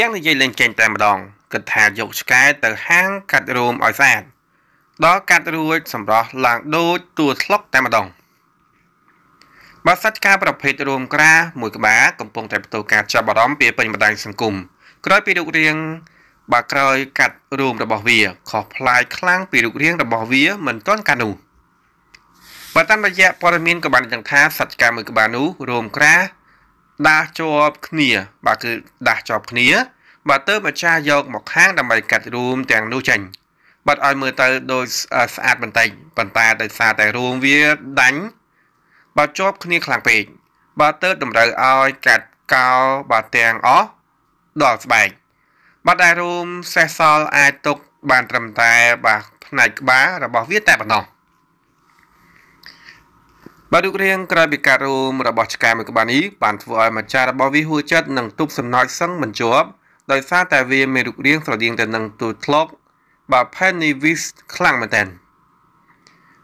ទាំងនិយាយលេងចេញតែម្ដងគិតថាយកឆ្កែទៅហាងកាត់រោមឲ្យស្អាតដល់កាត់រួចសម្រស់ឡើងដូចតួស្លុកតែម្ដងបើសត្វឆ្កែប្រភេទរោមក្រាមួយក្បាលកំពុងតែផ្ទុះការចាប់អារម្មណ៍ពីពេញបណ្ដាញសង្គមក្រោយពីរូបរាងបើក្រោយកាត់រោមរបស់វាខុសប្លែកខ្លាំងពីរូបរាងរបស់វាមិនទាន់កាត់នោះបើតាមរយៈព័ត៌មានក៏បានដឹងថាសត្វឆ្កែមួយក្បាលនោះរោមក្រាដាស់ជាប់គ្នាបាទគឺដាស់ជាប់គ្នាបាទទៅម្ចាស់យកមកខាងដើម្បីកាត់រួមទាំងនោះចេញបាទឲ្យមើលទៅដូចស្អាតបន្តិចប៉ុន្តែដោយសារតែរួមវាដាញ់បាទជាប់គ្នាខ្លាំងពេកបាទទៅតម្រូវឲ្យកាត់កោបាទទាំងអស់ដល់ស្បែកបាទដែលរួមសេះសល់អាចទុកបានត្រឹមតែ បាទផ្នែកក្បាលរបស់វាតែប៉ុណ្ណោះបាទរូបរាងក្រៅពីការរួមរបស់ឆ្កែមួយក្បាលនេះបានធ្វើឲ្យម្ចាស់របស់វាហួចចិត្តនិងទប់សំណោចសឹងមិនជាប់ដោយសារតែវាមានរូបរាងស្រដៀងទៅនឹងទូធ្លុកបាទ Pennyvis ខ្លាំងមែនតើ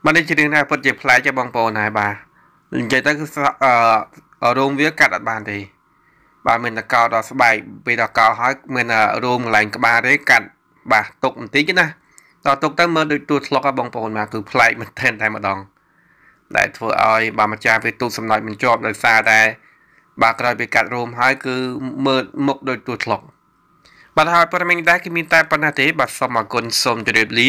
បាទនេះជារឿងដែលពិតជាប្លែកទេបងប្អូនហើយបាទនិយាយទៅគឺអឺរោមវាកាត់អត់បានទេបាទមានតកោដល់ស្បែកពេលដល់កោហើយមានរោមកន្លែងក្បាលទេកាត់បាទຕົកបន្តិចណាដល់ຕົកទៅមើលដូចទូធ្លុកហ្នឹងបងប្អូនបាទគឺប្លែកមែនតើតែម្ដងដែលធ្វើឲ្យ បាទម្ចាស់វាទូសំណោចមិនជាប់ដោយសារតែបាទក្រោយពេលកាត់រោមហើយគឺមើលមុខដោយទួឆ្លុកបាទហើយព័ត៌មាននេះដែរគឺមានតែប៉ុណ្ណេះទេបាទសូមអរគុណសូមជម្រាបលា